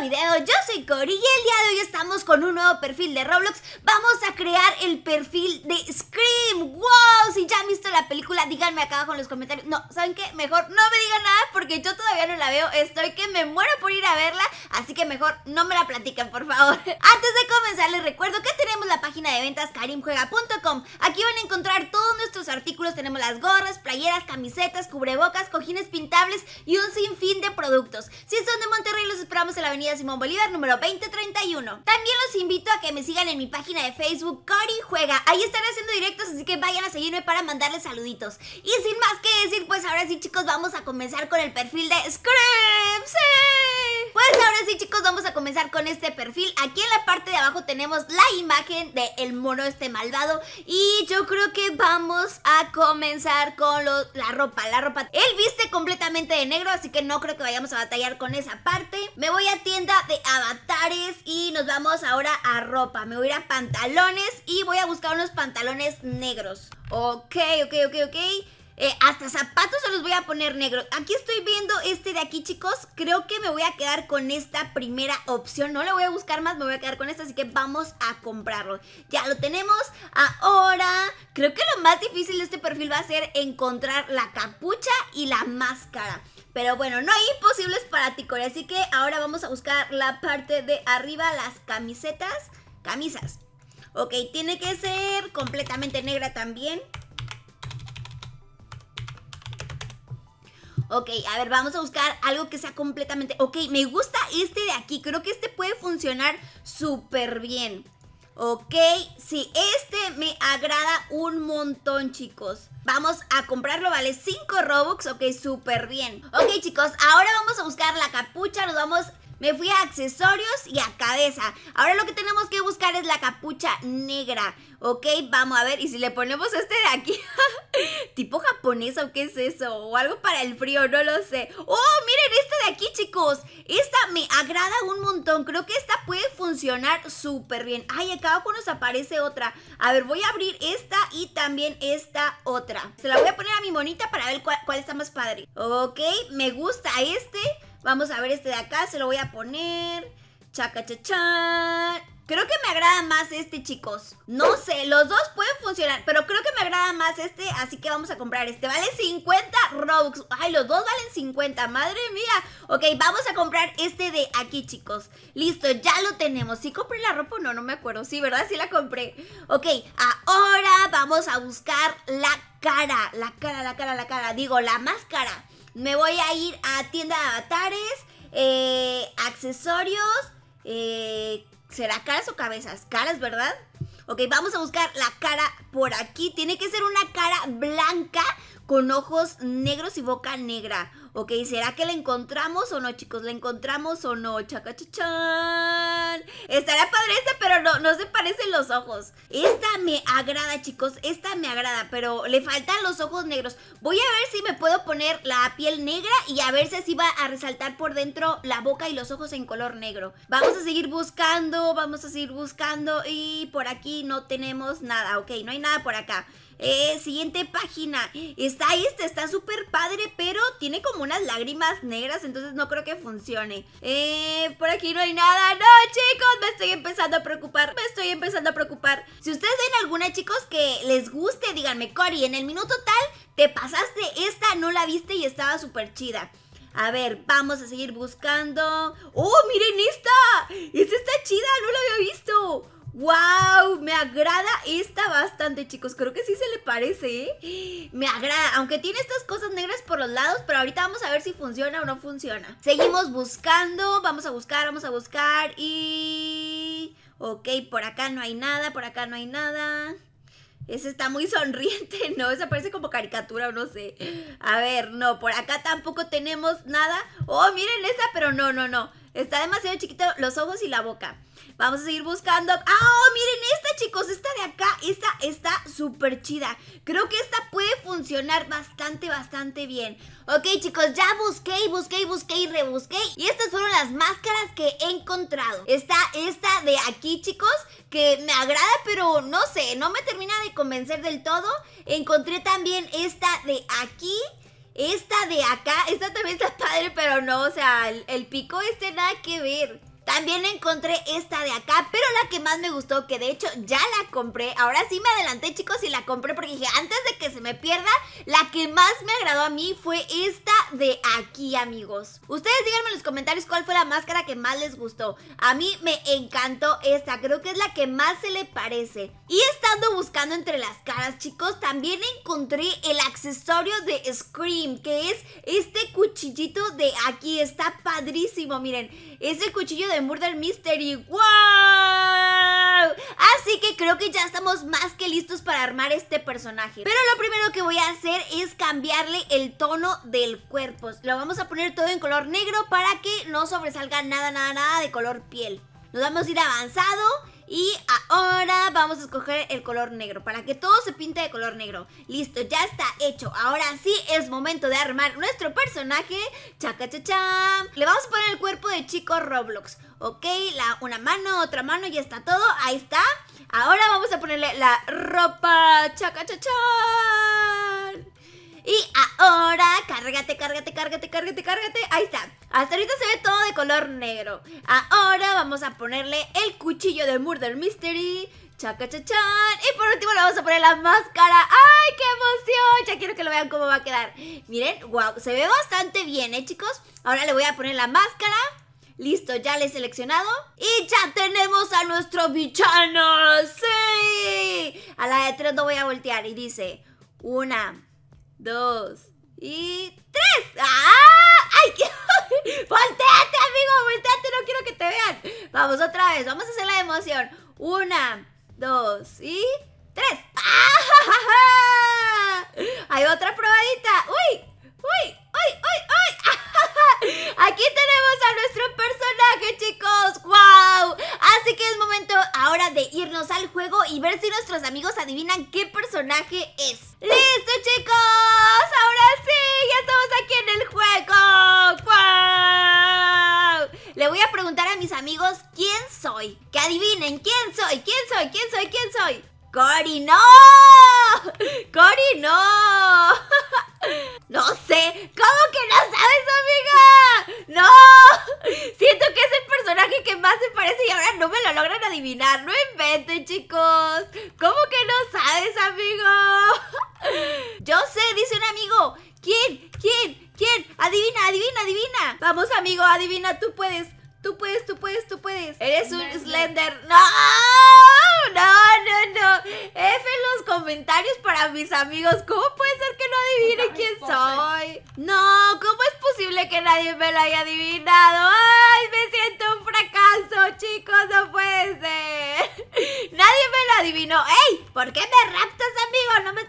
video, yo soy Cori y el día de hoy estamos con un nuevo perfil de Roblox Vamos a crear el perfil de Scream ¡Wow! Si ya han visto la película, díganme acá abajo en los comentarios No, ¿saben qué? Mejor no me digan nada porque yo todavía no la veo Estoy que me muero por ir a verla, así que mejor no me la platican, por favor Antes de comenzar, les recuerdo que tenemos la página de ventas karimjuega.com Aquí van a encontrar todos nuestros artículos Tenemos las gorras, playeras, camisetas, cubrebocas, cojines pintables y un sinfín de productos Si son de Monterrey, los esperamos en la avenida Simón Bolívar número 2031. También los invito a que me sigan en mi página de Facebook Cori Juega. Ahí están haciendo directos, así que vayan a seguirme para mandarles saluditos. Y sin más que decir, pues ahora sí chicos, vamos a comenzar con el perfil de Scripts ahora sí, chicos, vamos a comenzar con este perfil. Aquí en la parte de abajo tenemos la imagen del el mono este malvado. Y yo creo que vamos a comenzar con la ropa, la ropa. Él viste completamente de negro, así que no creo que vayamos a batallar con esa parte. Me voy a tienda de avatares y nos vamos ahora a ropa. Me voy a ir a pantalones y voy a buscar unos pantalones negros. Ok, ok, ok, ok. Eh, hasta zapatos se los voy a poner negro Aquí estoy viendo este de aquí, chicos. Creo que me voy a quedar con esta primera opción. No le voy a buscar más, me voy a quedar con esta. Así que vamos a comprarlo. Ya lo tenemos. Ahora, creo que lo más difícil de este perfil va a ser encontrar la capucha y la máscara. Pero bueno, no hay imposibles para ti, Así que ahora vamos a buscar la parte de arriba, las camisetas. Camisas. Ok, tiene que ser completamente negra también. Ok, a ver, vamos a buscar algo que sea completamente... Ok, me gusta este de aquí. Creo que este puede funcionar súper bien. Ok, sí, este me agrada un montón, chicos. Vamos a comprarlo, vale 5 Robux, ok, súper bien. Ok, chicos, ahora vamos a buscar la capucha, nos vamos me fui a accesorios y a cabeza. Ahora lo que tenemos que buscar es la capucha negra, ¿ok? Vamos a ver, y si le ponemos este de aquí, tipo japonés o qué es eso, o algo para el frío, no lo sé. ¡Oh, miren este de aquí, chicos! Esta me agrada un montón, creo que esta puede funcionar súper bien. Ay, acá abajo nos aparece otra. A ver, voy a abrir esta y también esta otra. Se la voy a poner a mi monita para ver cuál, cuál está más padre. Ok, me gusta este... Vamos a ver este de acá, se lo voy a poner. Chaca, cha. Creo que me agrada más este, chicos. No sé, los dos pueden funcionar, pero creo que me agrada más este, así que vamos a comprar este. Vale 50 Robux. Ay, los dos valen 50, madre mía. Ok, vamos a comprar este de aquí, chicos. Listo, ya lo tenemos. ¿Sí compré la ropa no? No me acuerdo. Sí, ¿verdad? Sí la compré. Ok, ahora vamos a buscar la cara. La cara, la cara, la cara. Digo, la máscara. Me voy a ir a tienda de avatares, eh, accesorios, eh, ¿será caras o cabezas? Caras, ¿verdad? Ok, vamos a buscar la cara por aquí. Tiene que ser una cara blanca con ojos negros y boca negra. Ok, ¿será que la encontramos o no, chicos? ¿La encontramos o no? está Estará padre esta, pero no, no se parecen los ojos. Esta me agrada, chicos. Esta me agrada, pero le faltan los ojos negros. Voy a ver si me puedo poner la piel negra y a ver si así va a resaltar por dentro la boca y los ojos en color negro. Vamos a seguir buscando, vamos a seguir buscando y por aquí no tenemos nada. Ok, no hay nada por acá. Eh, siguiente página. Está esta, está súper padre, pero tiene como unas lágrimas negras, entonces no creo que funcione. Eh, por aquí no hay nada. No, chicos, me estoy empezando a preocupar. Me estoy empezando a preocupar. Si ustedes ven alguna, chicos, que les guste, díganme, Cori en el minuto tal, te pasaste esta, no la viste y estaba súper chida. A ver, vamos a seguir buscando. ¡Oh, miren esta! ¡Esta está chida! ¡No la había visto! ¡Wow! Me agrada esta bastante, chicos. Creo que sí se le parece, ¿eh? Me agrada, aunque tiene estas cosas negras por los lados, pero ahorita vamos a ver si funciona o no funciona. Seguimos buscando, vamos a buscar, vamos a buscar y... Ok, por acá no hay nada, por acá no hay nada. Ese está muy sonriente, ¿no? Esa parece como caricatura o no sé. A ver, no, por acá tampoco tenemos nada. Oh, miren esa, pero no, no, no. Está demasiado chiquito los ojos y la boca. Vamos a seguir buscando. ¡Ah! miren esta, chicos! Esta de acá. Esta está súper chida. Creo que esta puede funcionar bastante, bastante bien. Ok, chicos, ya busqué y busqué y busqué y rebusqué. Y estas fueron las máscaras que he encontrado. Está esta de aquí, chicos, que me agrada, pero no sé, no me termina de convencer del todo. Encontré también esta de aquí esta de acá, esta también está padre, pero no, o sea, el, pico este nada que ver. También encontré esta de acá, pero la que más me gustó, que de hecho ya la compré. Ahora sí me adelanté, chicos, y la compré porque dije, antes de que se me pierda, la que más me agradó a mí fue esta de aquí, amigos. Ustedes díganme en los comentarios cuál fue la máscara que más les gustó. A mí me encantó esta, creo que es la que más se le parece. Y estando buscando entre las caras, chicos, también encontré el accesorio de Scream, que es este cuchillito de aquí. Está padrísimo, miren. Es cuchillo de Murder Mystery. ¡Wow! Así que creo que ya estamos más que listos para armar este personaje. Pero lo primero que voy a hacer es cambiarle el tono del cuerpo. Lo vamos a poner todo en color negro para que no sobresalga nada, nada, nada de color piel. Nos vamos a ir avanzado y ahora vamos a escoger el color negro para que todo se pinte de color negro. Listo, ya está hecho. Ahora sí es momento de armar nuestro personaje. Chaca, Le vamos a poner el cuerpo de Chico Roblox ok, una mano, otra mano, y está todo, ahí está. Ahora vamos a ponerle la ropa, ¡Chaca, chachán! Y ahora, cárgate, cárgate, cárgate, cárgate, cárgate. Ahí está. Hasta ahorita se ve todo de color negro. Ahora vamos a ponerle el cuchillo de Murder Mystery. ¡Chaca, chachán! Y por último le vamos a poner la máscara. ¡Ay, qué emoción! Ya quiero que lo vean cómo va a quedar. Miren, wow, se ve bastante bien, ¿eh, chicos? Ahora le voy a poner la máscara. Listo, ya le he seleccionado. Y ya tenemos a nuestro bichano! ¡Sí! A la de tres no voy a voltear y dice... Una, dos y tres. ¡Ah! ¡Ay! Qué... ¡Volteate, amigo! ¡Volteate! No quiero que te vean. Vamos otra vez. Vamos a hacer la emoción. Una, dos y tres. ¡Ah! Hay otra probadita. ¡Uy! ¡Uy! ¡Uy! ¡Uy! ¡Uy! Aquí tenemos a nuestro ver si nuestros amigos adivinan qué personaje es. ¡Listo, chicos! ¡Ahora sí! ¡Ya estamos aquí en el juego! ¡Wow! Le voy a preguntar a mis amigos quién soy. Que adivinen quién soy, quién soy, quién soy, quién soy. Cori, no. Cori, no. No sé. ¿Cómo que no sabes, amiga? No. Siento que es el personaje que más se parece y ahora no me lo logran adivinar. No inventen, chicos. ¿Cómo que no sabes, amigo? Yo sé, dice un amigo. ¿Quién? ¿Quién? ¿Quién? Adivina, adivina, adivina. Vamos, amigo, adivina. Tú puedes. Tú puedes, tú puedes, tú puedes. Eres un Slender. ¡No! No, no, no. F en los comentarios para mis amigos. ¿Cómo puede ser que no adivine quién soy? No, ¿cómo es posible que nadie me lo haya adivinado? ¡Ay, me siento un fracaso, chicos! ¡No puede ser! Nadie me lo adivinó. ¡Ey! ¿Por qué me raptas, amigo? No me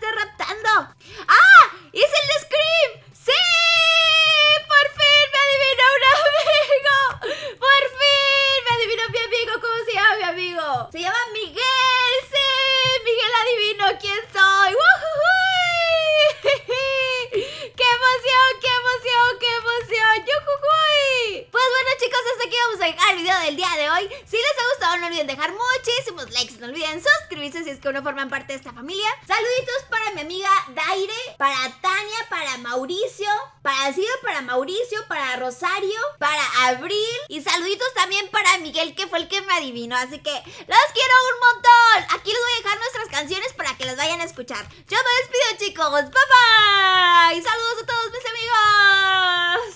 que no forman parte de esta familia. Saluditos para mi amiga Daire, para Tania, para Mauricio, para Sido, para Mauricio, para Rosario, para Abril. Y saluditos también para Miguel, que fue el que me adivinó. Así que los quiero un montón. Aquí les voy a dejar nuestras canciones para que las vayan a escuchar. Yo me despido, chicos. Bye bye. Y saludos a todos mis amigos.